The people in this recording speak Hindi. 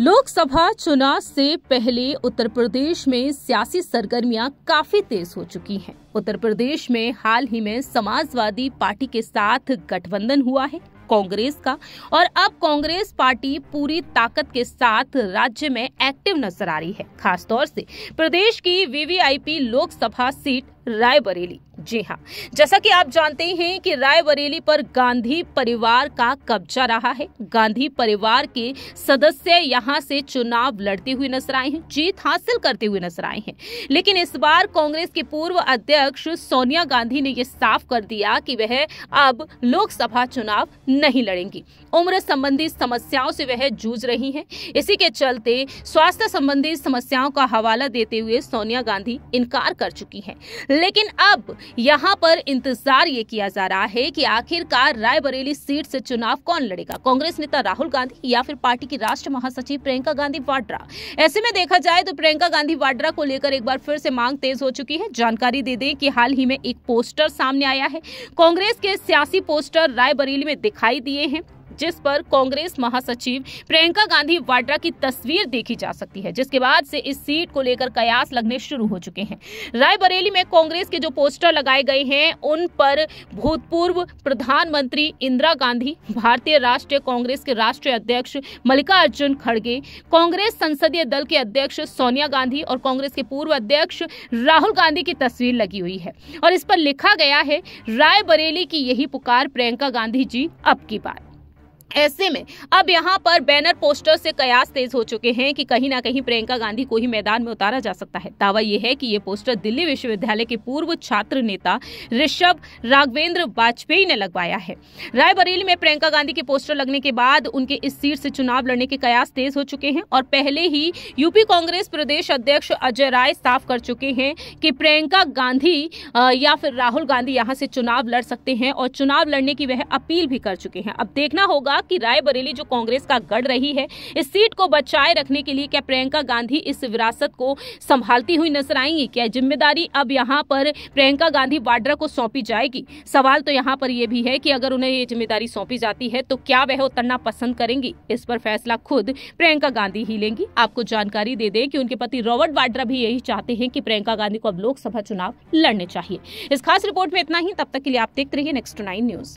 लोकसभा चुनाव से पहले उत्तर प्रदेश में सियासी सरगर्मियां काफी तेज हो चुकी हैं। उत्तर प्रदेश में हाल ही में समाजवादी पार्टी के साथ गठबंधन हुआ है कांग्रेस का और अब कांग्रेस पार्टी पूरी ताकत के साथ राज्य में एक्टिव नजर आ रही है खासतौर से प्रदेश की वीवीआईपी लोकसभा सीट रायबरेली जी हाँ जैसा कि आप जानते हैं कि रायबरेली पर गांधी परिवार का कब्जा रहा है गांधी परिवार के सदस्य यहाँ से चुनाव लड़ते हुए नजर आए हैं जीत हासिल करते हुए नजर आए हैं लेकिन इस बार कांग्रेस के पूर्व अध्यक्ष सोनिया गांधी ने यह साफ कर दिया कि वह अब लोकसभा चुनाव नहीं लड़ेंगी उम्र संबंधी समस्याओं से वह जूझ रही है इसी के चलते स्वास्थ्य संबंधी समस्याओं का हवाला देते हुए सोनिया गांधी इनकार कर चुकी है लेकिन अब यहाँ पर इंतजार ये किया जा रहा है कि आखिरकार रायबरेली सीट से चुनाव कौन लड़ेगा कांग्रेस नेता राहुल गांधी या फिर पार्टी की राष्ट्र महासचिव प्रियंका गांधी वाड्रा ऐसे में देखा जाए तो प्रियंका गांधी वाड्रा को लेकर एक बार फिर से मांग तेज हो चुकी है जानकारी दे दें कि हाल ही में एक पोस्टर सामने आया है कांग्रेस के सियासी पोस्टर रायबरेली में दिखाई दिए हैं जिस पर कांग्रेस महासचिव प्रियंका गांधी वाड्रा की तस्वीर देखी जा सकती है जिसके बाद से इस सीट को लेकर कयास लगने शुरू हो चुके हैं रायबरेली में कांग्रेस के जो पोस्टर लगाए गए हैं उन पर भूतपूर्व प्रधानमंत्री इंदिरा गांधी भारतीय राष्ट्रीय कांग्रेस के राष्ट्रीय अध्यक्ष मल्लिकार्जुन खड़गे कांग्रेस संसदीय दल के अध्यक्ष सोनिया गांधी और कांग्रेस के पूर्व अध्यक्ष राहुल गांधी की तस्वीर लगी हुई है और इस पर लिखा गया है रायबरेली की यही पुकार प्रियंका गांधी जी अब की बात ऐसे में अब यहाँ पर बैनर पोस्टर से कयास तेज हो चुके हैं कि कहीं ना कहीं प्रियंका गांधी को ही मैदान में उतारा जा सकता है दावा यह है कि ये पोस्टर दिल्ली विश्वविद्यालय के पूर्व छात्र नेता ऋषभ राघवेंद्र वाजपेयी ने लगवाया है रायबरेली में प्रियंका गांधी के पोस्टर लगने के बाद उनके इस सीट से चुनाव लड़ने के कयास तेज हो चुके हैं और पहले ही यूपी कांग्रेस प्रदेश अध्यक्ष अजय राय साफ कर चुके हैं कि प्रियंका गांधी या फिर राहुल गांधी यहाँ से चुनाव लड़ सकते हैं और चुनाव लड़ने की वह अपील भी कर चुके हैं अब देखना होगा कि रायबरेली जो कांग्रेस का गढ़ रही है इस सीट को बचाए रखने के लिए क्या प्रियंका गांधी इस विरासत को संभालती हुई नजर आएंगी क्या जिम्मेदारी अब यहाँ पर प्रियंका गांधी वाड्रा को सौंपी जाएगी सवाल तो यहाँ पर यह भी है कि अगर उन्हें ये जिम्मेदारी सौंपी जाती है तो क्या वह उतरना पसंद करेंगी इस पर फैसला खुद प्रियंका गांधी ही लेंगी आपको जानकारी दे दें कि उनके पति रॉबर्ट वाड्रा भी यही चाहते हैं कि प्रियंका गांधी को अब लोकसभा चुनाव लड़ने चाहिए इस खास रिपोर्ट में इतना ही तब तक के लिए आप देखते रहिए नेक्स्ट नाइन न्यूज